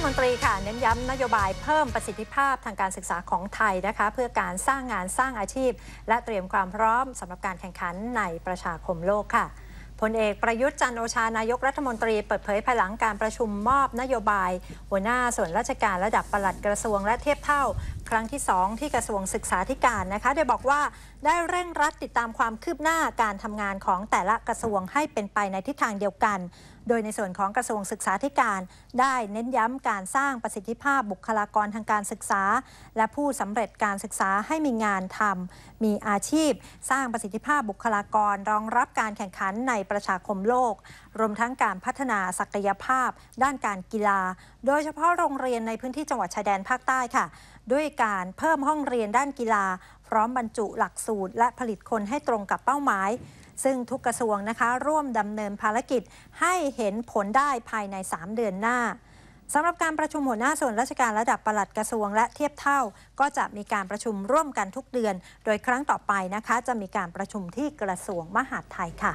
มนตรีค่ะ เน้นย้ำนโยบายเพิ่มประสิทธิภาพทางการศึกษาของไทยนะคะ เพื่อการสร้างงานสร้างอาชีพ และเตรียมความพร้อมสำหรับการแข่งขันในประชาคมโลกค่ะพลเอกประยุทธ์จันโอชานายกรัฐมนตรี เปิดเผยภายหลังการประชุมมอบนโยบาย หัวหน้าส่วนราชการระดับปลัดกระทรวงและเทียบเท่าครั้งที่ 2 ที่กระทรวงศึกษาธิการนะคะโดยบอกว่าได้เร่งรัดติดตามความคืบหน้าการทำงานของแต่ละกระทรวงให้เป็นไปในทิศทางเดียวกัน โดยในส่วนของกระทรวงศึกษาธิการ ได้เน้นย้ำการสร้างประสิทธิภาพบุคลากรทางการศึกษา และผู้สำเร็จการศึกษาให้มีงานทำมีอาชีพ สร้างประสิทธิภาพบุคลากร รองรับการแข่งขันในประชาคมโลก รวมทั้งการพัฒนาศักยภาพด้านการกีฬา โดยเฉพาะโรงเรียนในพื้นที่จังหวัดชายแดนภาคใต้ค่ะด้วยการเพิ่มห้องเรียนด้านกีฬาพร้อมบรรจุหลักสูตรและผลิตคนให้ตรงกับเป้าหมาย ซึ่งทุกกระทรวงนะคะ ร่วมดำเนินภารกิจให้เห็นผลได้ภายใน 3 เดือนหน้าสำหรับการประชุมหัวหน้าส่วนราชการระดับปลัดกระทรวงและเทียบเท่าก็จะมีการประชุมร่วมกันทุกเดือน โดยครั้งต่อไปนะคะ จะมีการประชุมที่กระทรวงมหาดไทยค่ะ